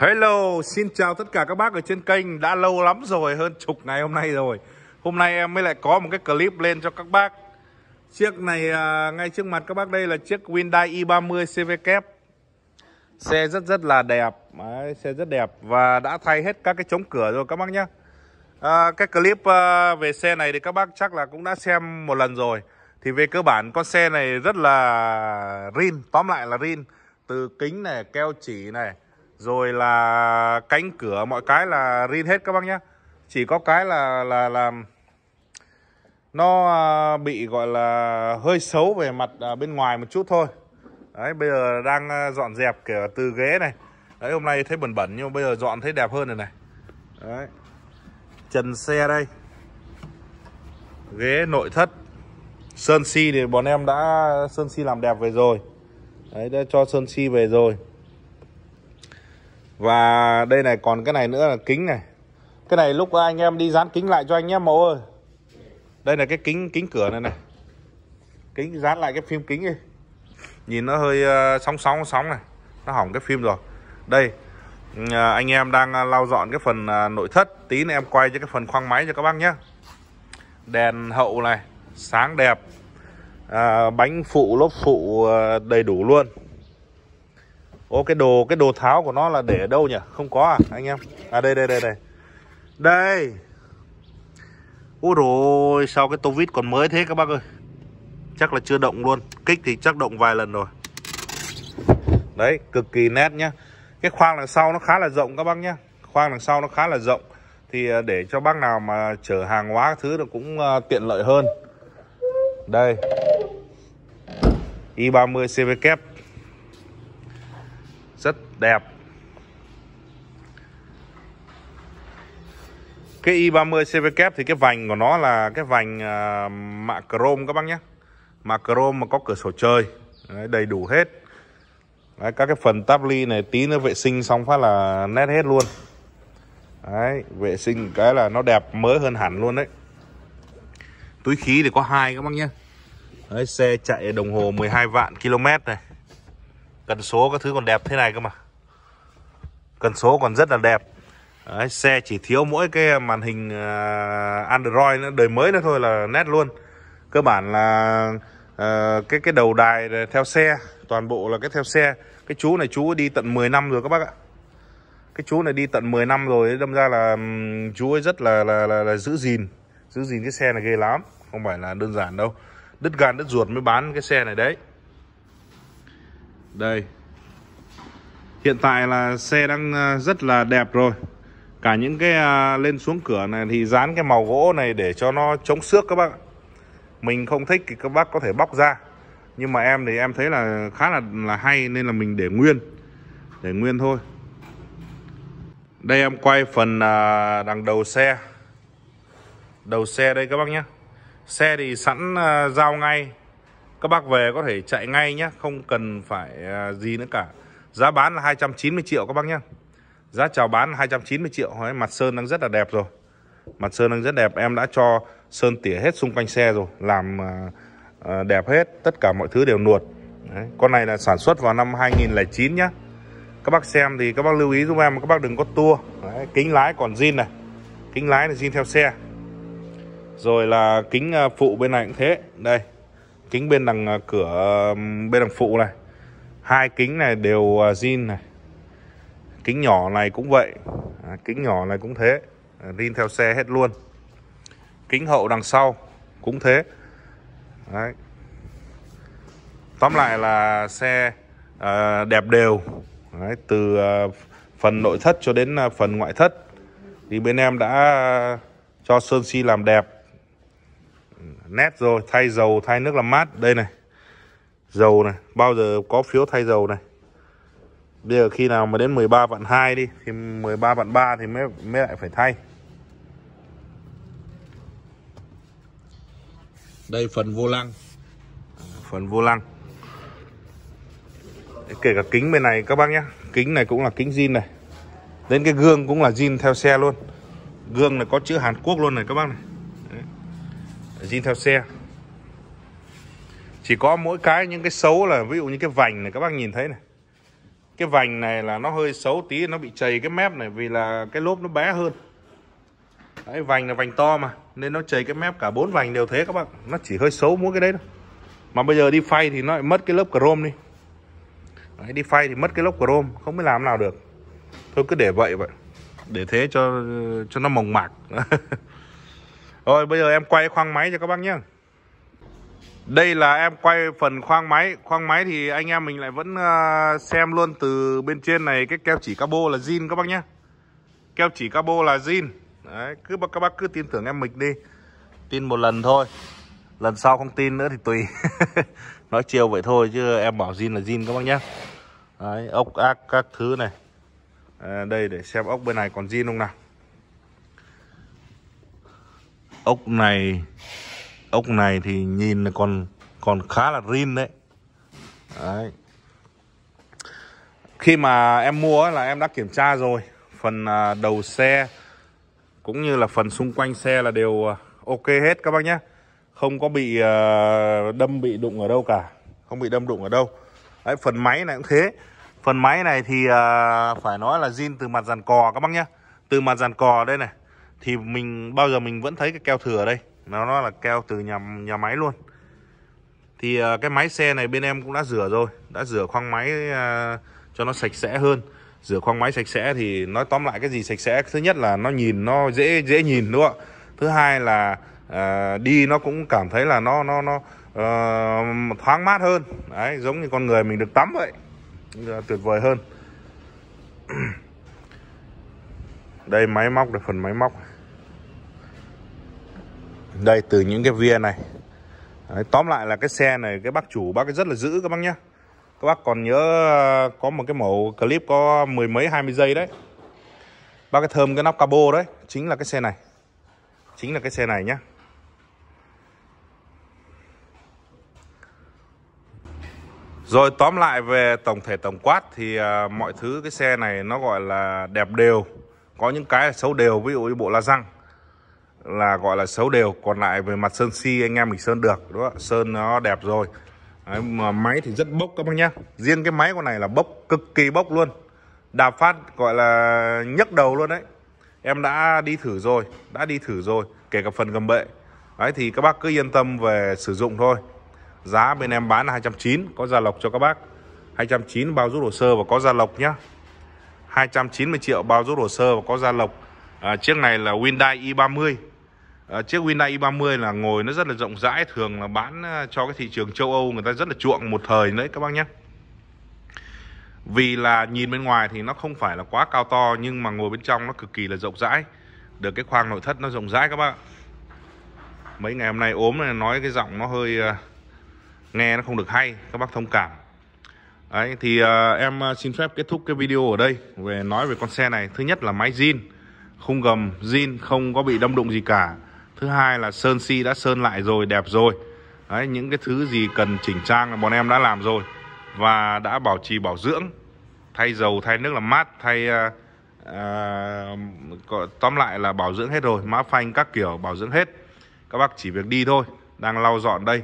Hello, xin chào tất cả các bác ở trên kênh Đã lâu lắm rồi, hơn chục ngày hôm nay rồi Hôm nay em mới lại có một cái clip lên cho các bác Chiếc này à, ngay trước mặt các bác đây là chiếc Hyundai i30 CV kép Xe rất rất là đẹp Đấy, Xe rất đẹp và đã thay hết các cái chống cửa rồi các bác nhé à, Cái clip à, về xe này thì các bác chắc là cũng đã xem một lần rồi Thì về cơ bản con xe này rất là rin Tóm lại là rin Từ kính này, keo chỉ này rồi là cánh cửa mọi cái là rin hết các bác nhé. chỉ có cái là là là nó à, bị gọi là hơi xấu về mặt à, bên ngoài một chút thôi đấy bây giờ đang à, dọn dẹp kiểu từ ghế này đấy hôm nay thấy bẩn bẩn nhưng mà bây giờ dọn thấy đẹp hơn rồi này đấy trần xe đây ghế nội thất sơn si thì bọn em đã sơn si làm đẹp về rồi đấy đã cho sơn si về rồi và đây này còn cái này nữa là kính này Cái này lúc anh em đi dán kính lại cho anh nhé mẫu ơi Đây là cái kính kính cửa này này Kính dán lại cái phim kính đi Nhìn nó hơi ờ, sóng sóng sóng này Nó hỏng cái phim rồi Đây ừ, à, anh em đang à, lau dọn cái phần à, nội thất Tí nữa em quay cho cái phần khoang máy cho các bác nhé Đèn hậu này Sáng đẹp à, Bánh phụ lốp phụ ờ, đầy đủ luôn Ô cái đồ cái đồ tháo của nó là để ở đâu nhỉ? Không có à anh em? À đây đây đây đây. Đây. ôi rồi sao cái tô vít còn mới thế các bác ơi. Chắc là chưa động luôn. Kích thì chắc động vài lần rồi. Đấy, cực kỳ nét nhá. Cái khoang đằng sau nó khá là rộng các bác nhá. Khoang đằng sau nó khá là rộng thì à, để cho bác nào mà chở hàng hóa thứ nó cũng à, tiện lợi hơn. Đây. I30 CV kép đẹp cái i30 CVK thì cái vành của nó là cái vành à, mạ chrome các bác nhé mạ chrome mà có cửa sổ trời Đấy, đầy đủ hết Đấy, các cái phần táp ly này tí nữa vệ sinh xong phát là nét hết luôn Đấy, vệ sinh cái là nó đẹp mới hơn hẳn luôn đấy túi khí thì có hai các bác nhé đấy, xe chạy đồng hồ 12 vạn km này cần số các thứ còn đẹp thế này cơ mà cần số còn rất là đẹp Đấy, xe chỉ thiếu mỗi cái màn hình à, Android nữa, đời mới nữa thôi là nét luôn cơ bản là uh, cái cái đầu đài theo xe toàn bộ là cái theo xe cái chú này chú đi tận 10 năm rồi các bác ạ cái chú này đi tận 10 năm rồi đâm ra là chú ấy rất là là, là, là giữ gìn giữ gìn cái xe này ghê lắm không phải là đơn giản đâu đứt gan đứt ruột mới bán cái xe này đấy đây hiện tại là xe đang à, rất là đẹp rồi cả những cái à, lên xuống cửa này thì dán cái màu gỗ này để cho nó chống xước các bạn. mình không thích thì các bác có thể bóc ra nhưng mà em thì em thấy là khá là là hay nên là mình để nguyên để nguyên thôi đây em quay phần à, đằng đầu xe đầu xe đây các bác nhé xe thì sẵn giao ngay các bác về có thể chạy ngay nhé không cần phải gì nữa cả Giá bán là 290 triệu các bác nhé Giá chào bán là 290 triệu Đấy, Mặt sơn đang rất là đẹp rồi Mặt sơn đang rất đẹp Em đã cho sơn tỉa hết xung quanh xe rồi Làm à, à, đẹp hết Tất cả mọi thứ đều nuột Đấy. Con này là sản xuất vào năm 2009 nhé Các bác xem thì các bác lưu ý giúp em Các bác đừng có tua Đấy, Kính lái còn zin này Kính lái là zin theo xe Rồi là kính à, phụ bên này cũng thế Đây kính bên đằng cửa bên đằng phụ này hai kính này đều à, zin này kính nhỏ này cũng vậy à, kính nhỏ này cũng thế à, zin theo xe hết luôn kính hậu đằng sau cũng thế Đấy. tóm lại là xe à, đẹp đều Đấy, từ à, phần nội thất cho đến à, phần ngoại thất thì bên em đã cho sơn si làm đẹp ừ, nét rồi thay dầu thay nước làm mát đây này dầu này bao giờ có phiếu thay dầu này bây giờ khi nào mà đến 13 vạn 2 đi thì 13 vạn 3 thì mới mới lại phải thay đây phần vô lăng phần vô lăng kể cả kính bên này các bác nhé kính này cũng là kính zin này đến cái gương cũng là zin theo xe luôn gương này có chữ Hàn Quốc luôn này các bác này zin theo xe chỉ có mỗi cái những cái xấu là ví dụ như cái vành này các bác nhìn thấy này cái vành này là nó hơi xấu tí nó bị chảy cái mép này vì là cái lốp nó bé hơn Đấy, vành là vành to mà nên nó chảy cái mép cả bốn vành đều thế các bạn nó chỉ hơi xấu mỗi cái đấy thôi mà bây giờ đi phay thì nó lại mất cái lớp chrome đi đấy, đi phay thì mất cái lớp chrome không biết làm nào được thôi cứ để vậy vậy để thế cho cho nó mồng mạc rồi bây giờ em quay khoang máy cho các bác nhé đây là em quay phần khoang máy Khoang máy thì anh em mình lại vẫn ờ, xem luôn từ bên trên này Cái keo chỉ cabo là zin các bác nhé Keo chỉ cabo là zin Đấy, cứ các bác cứ tin tưởng em mình đi Tin một lần thôi Lần sau không tin nữa thì tùy Nói chiều vậy thôi chứ em bảo zin là zin các bác nhé Đấy, ốc ác các thứ này à, Đây để xem ốc bên này còn zin không nào Ốc này ốc này thì nhìn là còn còn khá là rin đấy đấy khi mà em mua là em đã kiểm tra rồi phần à, đầu xe cũng như là phần xung quanh xe là đều à, ok hết các bác nhé không có bị à, đâm bị đụng ở đâu cả không bị đâm đụng ở đâu đấy phần máy này cũng thế phần máy này thì phải nói là zin từ mặt dàn cò các bác nhé từ mặt dàn cò đây này thì mình bao giờ mình vẫn thấy cái keo thừa ở đây nó nó là keo từ nhà nhà máy luôn thì à, cái máy xe này bên em cũng đã rửa rồi đã rửa khoang máy à, cho nó sạch sẽ hơn rửa khoang máy sạch sẽ thì nói tóm lại cái gì sạch sẽ thứ nhất là nó nhìn nó dễ dễ nhìn đúng không ạ thứ hai là à, đi nó cũng cảm thấy là nó nó nó uh, thoáng mát hơn đấy giống như con người mình được tắm vậy ờ, tuyệt vời hơn đây máy móc là phần máy móc đây từ những cái viên này Đấy, tóm lại là cái xe này cái bác chủ bác rất là giữ các bác nhá các bác còn nhớ ờ, có một cái mẫu clip có mười mấy hai mươi giây đấy bác cái thơm cái nắp cabo đấy chính là cái xe này chính là cái xe này nhá Rồi tóm lại về tổng thể tổng quát thì uh, mọi thứ cái xe này nó gọi là đẹp đều Có những cái xấu đều ví dụ như bộ la răng là gọi là xấu đều còn lại về mặt sơn si anh em mình sơn được đúng không? sơn nó đẹp rồi Đấy, mà máy thì rất bốc các bác nhá riêng cái máy con này là bốc cực kỳ bốc luôn đạp phát gọi là nhấc đầu luôn đấy em đã đi thử rồi đã đi thử rồi kể cả phần gầm bệ đấy thì các bác cứ yên tâm về sử dụng thôi giá bên em bán là 290 có gia lộc cho các bác 290 bao rút hồ sơ và có gia lộc nhá 290 triệu bao rút hồ sơ và có gia lộc à, chiếc này là Hyundai i30 Ờ, chiếc Hyundai i30 là ngồi nó rất là rộng rãi thường là bán ờ, cho cái thị trường châu Âu người ta rất là chuộng một thời đấy các bác nhé vì là nhìn bên ngoài thì nó không phải là quá cao to nhưng mà ngồi bên trong nó cực kỳ là rộng rãi được cái khoang nội thất nó rộng rãi các bác mấy ngày hôm nay ốm này nói cái giọng nó hơi ờ, nghe nó không được hay các bác thông cảm Đấy, thì uh, em xin phép kết thúc cái video ở đây về nói về con xe này thứ nhất là máy zin khung gầm zin không có bị đâm đụng gì cả thứ hai là sơn si đã sơn lại rồi đẹp rồi Đấy, những cái thứ gì cần chỉnh trang là bọn em đã làm rồi và đã bảo trì bảo dưỡng thay dầu thay nước làm mát thay uh, uh, tóm lại là bảo dưỡng hết rồi mã phanh các kiểu bảo dưỡng hết các bác chỉ việc đi thôi đang lau dọn đây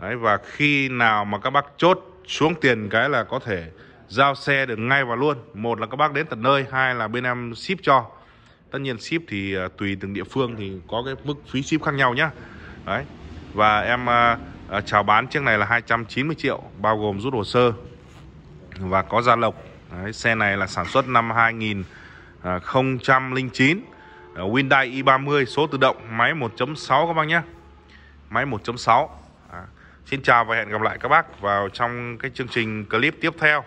Đấy, và khi nào mà các bác chốt xuống tiền cái là có thể giao xe được ngay và luôn một là các bác đến tận nơi hai là bên em ship cho tất nhiên ship thì à, tùy từng địa phương thì có cái mức phí ship khác nhau nhá đấy và em à, à, chào bán chiếc này là 290 triệu bao gồm rút hồ sơ và có gia lộc đấy, xe này là sản xuất năm 2009 Hyundai i30 số tự động máy 1.6 các bác nhé máy 1.6 à. Xin chào và hẹn gặp lại các bác vào trong cái chương trình clip tiếp theo